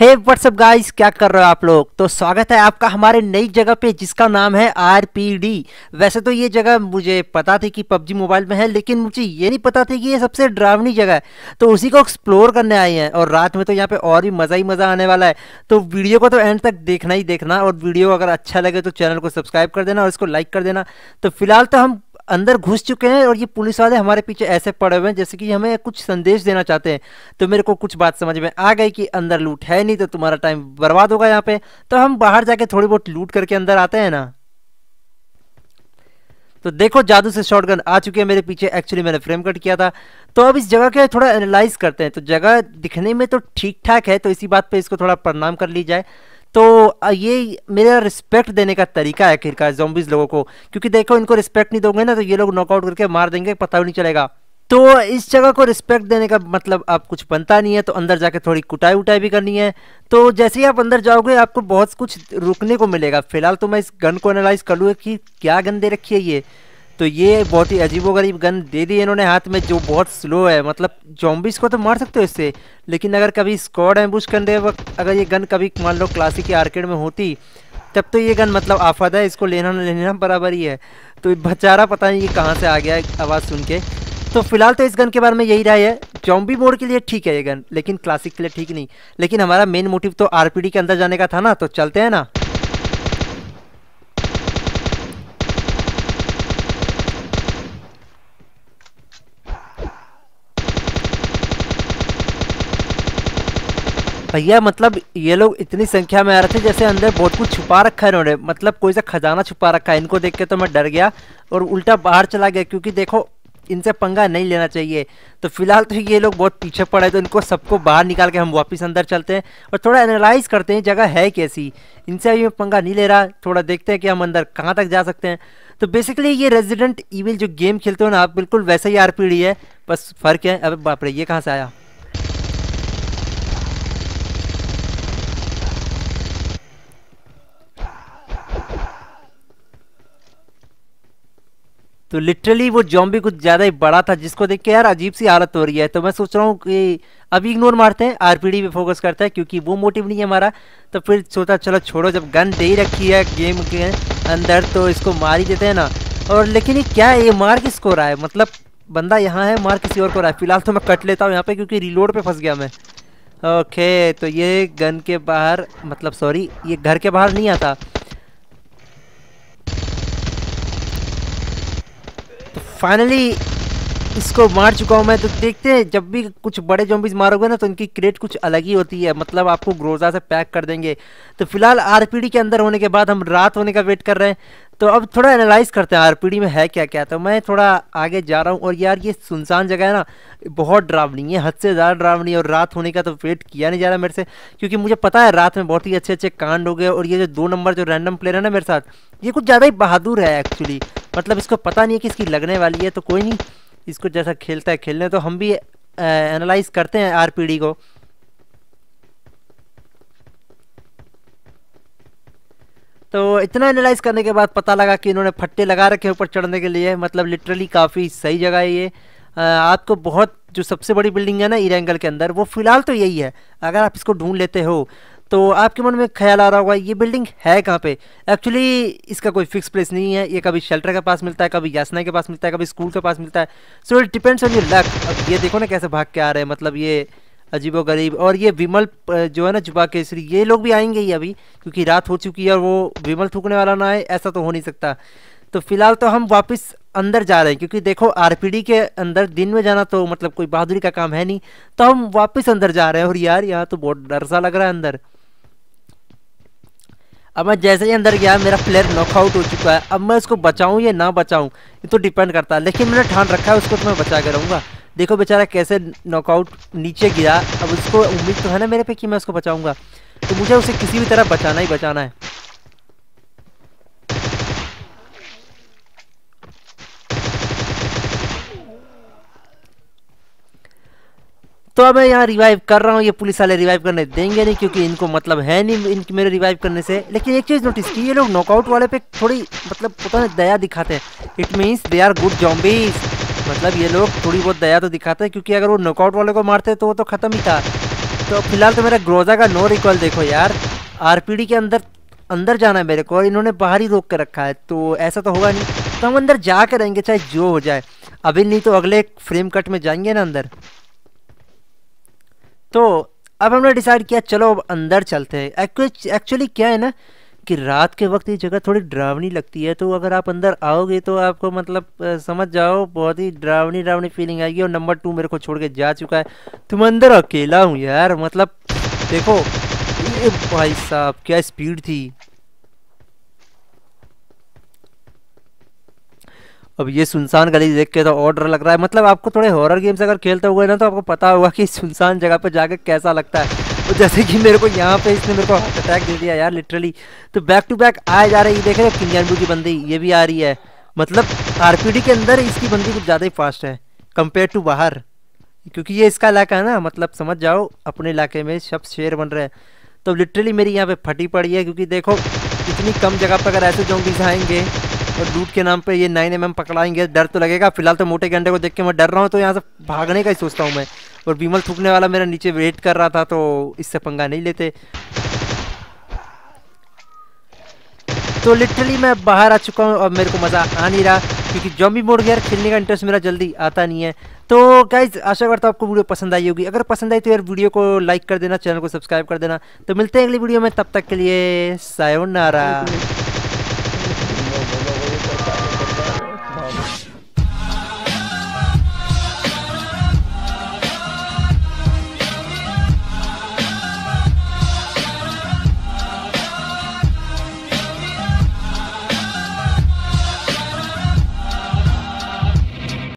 हे WhatsApp guys क्या कर रहे हो आप लोग तो स्वागत है आपका हमारे नई जगह पे जिसका नाम है डी वैसे तो ये जगह मुझे पता थी कि पबजी मोबाइल में है लेकिन मुझे ये नहीं पता था कि ये सबसे ड्रावनी जगह है तो उसी को एक्सप्लोर करने आए हैं और रात में तो यहाँ पे और भी मज़ा ही मज़ा आने वाला है तो वीडियो को तो एंड तक देखना ही देखना और वीडियो अगर अच्छा लगे तो चैनल को सब्सक्राइब कर देना और इसको लाइक कर देना तो फिलहाल तो हम अंदर घुस चुके हैं और ये पुलिस वाले हमारे पीछे ऐसे पड़े हुए हैं जैसे कि हमें कुछ संदेश देना चाहते हैं तो मेरे को कुछ बात समझ में आ गई कि अंदर लूट है नहीं तो तुम्हारा टाइम बर्बाद होगा यहाँ पे तो हम बाहर जाके थोड़ी बहुत लूट करके अंदर आते हैं ना तो देखो जादू से शॉटगन आ चुकी है मेरे पीछे एक्चुअली मैंने फ्रेम कट किया था तो अब इस जगह के थोड़ा एनालाइज करते हैं तो जगह दिखने में तो ठीक ठाक है तो इसी बात पे इसको थोड़ा प्रणाम कर ली जाए तो ये मेरा रिस्पेक्ट देने का तरीका है आखिरकार जोबिस लोगों को क्योंकि देखो इनको रिस्पेक्ट नहीं दोगे ना तो ये लोग नॉकआउट करके मार देंगे पता भी नहीं चलेगा तो इस जगह को रिस्पेक्ट देने का मतलब आप कुछ बनता नहीं है तो अंदर जाके थोड़ी कुटाई उटाई भी करनी है तो जैसे ही आप अंदर जाओगे आपको बहुत कुछ रुकने को मिलेगा फिलहाल तो मैं इस गन को एनालाइज कर लूँगा कि क्या गन दे रखी है ये तो ये बहुत ही अजीबोगरीब गन दे दी इन्होंने हाथ में जो बहुत स्लो है मतलब जॉम्बिस को तो मार सकते हो इससे लेकिन अगर कभी स्कॉड एम्बुश करने वक्त अगर ये गन कभी मान लो क्लासिक या आर्केड में होती तब तो ये गन मतलब आफादा है इसको लेना ना लेना बराबर ही है तो बेचारा पता नहीं ये कहाँ से आ गया आवाज़ सुन के तो फिलहाल तो इस गन के बारे में यही राय है जॉम्बी मोड के लिए ठीक है ये गन लेकिन क्लासिक के लिए ठीक नहीं लेकिन हमारा मेन मोटिव तो डी के अंदर जाने का था ना तो चलते हैं ना भैया मतलब ये लोग इतनी संख्या में आ रहे थे जैसे अंदर बहुत कुछ छुपा रखा है इन्होंने मतलब कोई सा खजाना छुपा रखा है इनको देख के तो मैं डर गया और उल्टा बाहर चला गया क्योंकि देखो इनसे पंगा नहीं लेना चाहिए तो फिलहाल तो ये लोग बहुत पीछे पड़े तो इनको सबको बाहर निकाल के हम वापस अंदर चलते हैं और थोड़ा एनालाइज करते हैं जगह है कैसी इनसे अभी मैं पंगा नहीं ले रहा थोड़ा देखते हैं कि हम अंदर कहाँ तक जा सकते हैं तो बेसिकली ये रेजिडेंट ईविल जो गेम खेलते हो ना आप बिल्कुल वैसे ही आर है बस फ़र्क है अब बाप रे ये कहाँ से आया तो लिटरली वो जॉम्बी कुछ ज़्यादा ही बड़ा था जिसको देख के यार अजीब सी हालत हो रही है तो मैं सोच रहा हूँ कि अभी इग्नोर मारते हैं आरपीडी पे फोकस करता है क्योंकि वो मोटिव नहीं है हमारा तो फिर सोचा चलो छोड़ो जब गन दे ही रखी है गेम के अंदर तो इसको मार ही देते हैं ना और लेकिन ये क्या है ये मार किसको रहा है मतलब बंदा यहाँ है मार किसी और को रहा है फिलहाल तो मैं कट लेता हूँ यहाँ पे क्योंकि रिलोड पे फंस गया मैं ओके तो ये गन के बाहर मतलब सॉरी ये घर के बाहर नहीं आता फाइनली इसको मार चुका हूँ मैं तो देखते हैं जब भी कुछ बड़े जॉम्बीज मारोगे ना तो इनकी क्रेट कुछ अलग ही होती है मतलब आपको ग्रोजा से पैक कर देंगे तो फिलहाल आरपीडी के अंदर होने के बाद हम रात होने का वेट कर रहे हैं तो अब थोड़ा एनालाइज करते हैं आरपीडी में है क्या क्या तो मैं थोड़ा आगे जा रहा हूँ और यार ये सुनसान जगह है ना बहुत ड्रावनी है हद से ज़्यादा ड्रावनी है और रात होने का तो वेट किया नहीं जा रहा मेरे से क्योंकि मुझे पता है रात में बहुत ही अच्छे अच्छे कांड हो गए और ये जो दो नंबर जो रैंडम प्लेयर है ना मेरे साथ ये कुछ ज़्यादा ही बहादुर है एक्चुअली मतलब इसको पता नहीं है कि इसकी लगने वाली है तो कोई नहीं इसको जैसा खेलता है खेलने तो हम भी एनालाइज करते हैं आरपीडी को तो इतना एनालाइज करने के बाद पता लगा कि इन्होंने फट्टे लगा रखे ऊपर चढ़ने के लिए मतलब लिटरली काफ़ी सही जगह है ये आपको बहुत जो सबसे बड़ी बिल्डिंग है ना इरेंगल के अंदर वो फ़िलहाल तो यही है अगर आप इसको ढूंढ लेते हो तो आपके मन में ख्याल आ रहा होगा ये बिल्डिंग है कहाँ पे एक्चुअली इसका कोई फिक्स प्लेस नहीं है ये कभी शेल्टर के पास मिलता है कभी यासना के पास मिलता है कभी स्कूल के पास मिलता है so it depends on your luck अब ये देखो ना कैसे भाग के आ रहे हैं मतलब ये अजीबो गरीब और ये विमल जो है ना जुबा केसरी ये लोग भी आएंगे ही अभी क्योंकि रात हो चुकी है और वो विमल थूकने वाला ना है ऐसा तो हो नहीं सकता तो फिलहाल तो हम वापस अंदर जा रहे हैं क्योंकि देखो आरपीडी के अंदर दिन में जाना तो मतलब कोई बहादुरी का काम है नहीं तो हम वापस अंदर जा रहे हैं और यार यहाँ तो बहुत डर सा लग रहा है अंदर अब मैं जैसे ही अंदर गया मेरा प्लेयर नॉकआउट हो चुका है अब मैं उसको बचाऊँ या ना बचाऊँ ये तो डिपेंड करता है लेकिन मैंने ठान रखा है उसको तो मैं बचा के रहूँगा देखो बेचारा कैसे नॉकआउट नीचे गिरा अब उसको उम्मीद तो है ना मेरे पे कि मैं उसको बचाऊँगा तो मुझे उसे किसी भी तरह बचाना ही बचाना है तो अब मैं यहाँ रिवाइव कर रहा हूँ ये पुलिस वाले रिवाइव करने देंगे नहीं क्योंकि इनको मतलब है नहीं इनकी मेरे रिवाइव करने से लेकिन एक चीज़ नोटिस की ये लोग नॉकआउट वाले पे थोड़ी मतलब पता नहीं दया दिखाते हैं it means they are good zombies मतलब ये लोग थोड़ी बहुत दया तो दिखाते हैं क्योंकि अगर वो नॉकआउट वाले को मारते तो वो तो ख़त्म ही था तो फिलहाल तो मेरा ग्रोजा का नो रिकॉल देखो यार डी के अंदर अंदर जाना है मेरे को और इन्होंने बाहर ही रोक के रखा है तो ऐसा तो होगा नहीं तो हम अंदर जा कर रहेंगे चाहे जो हो जाए अभी नहीं तो अगले फ्रेम कट में जाएंगे ना अंदर तो अब हमने डिसाइड किया चलो अब अंदर चलते हैं एक्चुअली क्या है ना कि रात के वक्त ये जगह थोड़ी ड्रावनी लगती है तो अगर आप अंदर आओगे तो आपको मतलब समझ जाओ बहुत ही ड्रावनी ड्रावनी फीलिंग आएगी और नंबर टू मेरे को छोड़ के जा चुका है तो मैं अंदर अकेला हूँ यार मतलब देखो भाई साहब क्या स्पीड थी अब ये सुनसान गली देख के तो और डर लग रहा है मतलब आपको थोड़े हॉरर गेम्स अगर खेलते हुए ना तो आपको पता होगा कि सुनसान जगह पर जाकर कैसा लगता है तो जैसे कि मेरे को यहाँ पे इसने मेरे को हार्ट अटैक दे दिया यार लिटरली तो बैक टू बैक आए जा रहे ये देख रहे हो बू की बंदी ये भी आ रही है मतलब आर के अंदर इसकी बंदी कुछ ज़्यादा ही फास्ट है कंपेयर टू बाहर क्योंकि ये इसका इलाका है ना मतलब समझ जाओ अपने इलाके में सब शेर बन रहे हैं तो लिटरली मेरी यहाँ पर फटी पड़ी है क्योंकि देखो इतनी कम जगह पर अगर ऐसे जोंगीज आएंगे और लूट के नाम पे ये नाइन एम पकड़ाएंगे डर तो लगेगा फिलहाल तो मोटे गंडे को देख के मैं डर रहा हूँ तो यहाँ से भागने का ही सोचता हूँ मैं और बीमल थूकने वाला मेरा नीचे वेट कर रहा था तो इससे पंगा नहीं लेते तो लिटरली मैं बाहर आ चुका हूँ और मेरे को मज़ा आ नहीं रहा क्योंकि जो भी मोड गया खेलने का इंटरेस्ट मेरा जल्दी आता नहीं है तो गाइज आशा करता हूँ आपको वीडियो पसंद आई होगी अगर पसंद आई तो यार वीडियो को लाइक कर देना चैनल को सब्सक्राइब कर देना तो मिलते हैं अगली वीडियो में तब तक के लिए सायोनारा